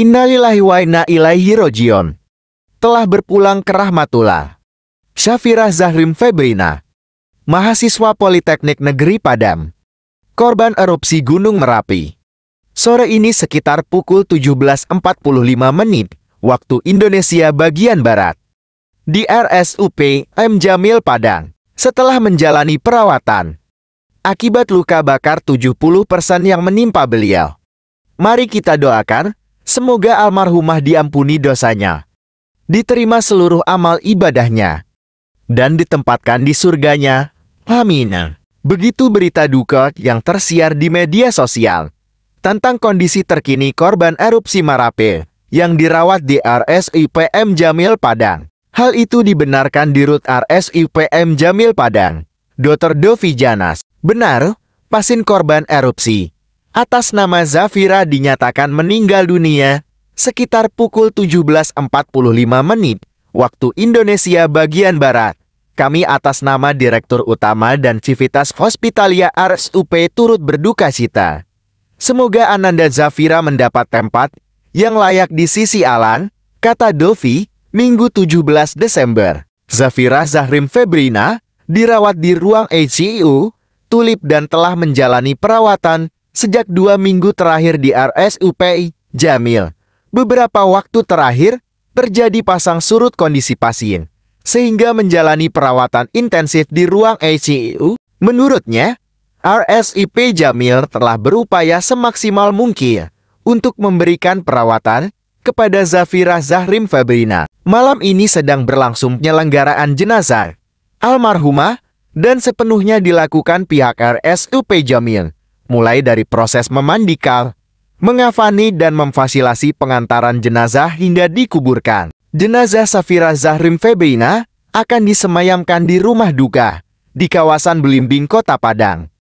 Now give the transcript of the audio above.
Innalillahi wa inna ilaihi rojion. Telah berpulang ke Rahmatullah. Syafira Zahrim Febrina. Mahasiswa Politeknik Negeri Padam. Korban erupsi Gunung Merapi. Sore ini sekitar pukul 17.45 menit, waktu Indonesia bagian Barat. Di RSUP M. Jamil Padang, setelah menjalani perawatan. Akibat luka bakar 70% yang menimpa beliau. Mari kita doakan Semoga almarhumah diampuni dosanya, diterima seluruh amal ibadahnya, dan ditempatkan di surganya. Amin. Begitu berita duka yang tersiar di media sosial tentang kondisi terkini korban erupsi Marape yang dirawat di RSIPM Jamil Padang. Hal itu dibenarkan di Rut RSIPM Jamil Padang. Dr. Dovi Janas, benar, pasien korban erupsi atas nama Zafira dinyatakan meninggal dunia sekitar pukul 17.45 menit waktu Indonesia bagian Barat. Kami atas nama Direktur Utama dan Civitas Hospitalia RSUP turut berduka cita. Semoga Ananda Zafira mendapat tempat yang layak di sisi Alan, kata Dovi, Minggu 17 Desember. Zafira Zahrim Febrina dirawat di ruang ICU, Tulip dan telah menjalani perawatan sejak dua minggu terakhir di RSUPI Jamil. Beberapa waktu terakhir, terjadi pasang surut kondisi pasien, sehingga menjalani perawatan intensif di ruang ICU. Menurutnya, RSIP Jamil telah berupaya semaksimal mungkin untuk memberikan perawatan kepada Zafira Zahrim Fabrina. Malam ini sedang berlangsung penyelenggaraan jenazah almarhumah dan sepenuhnya dilakukan pihak RSUP Jamil mulai dari proses memandikal, mengafani dan memfasilasi pengantaran jenazah hingga dikuburkan. Jenazah Safira Zahrim Febeina akan disemayamkan di rumah duka di kawasan Belimbing, Kota Padang.